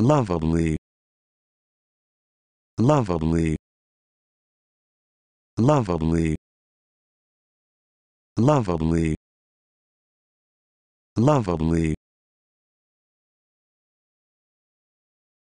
lovably lovably lovably lovably lovably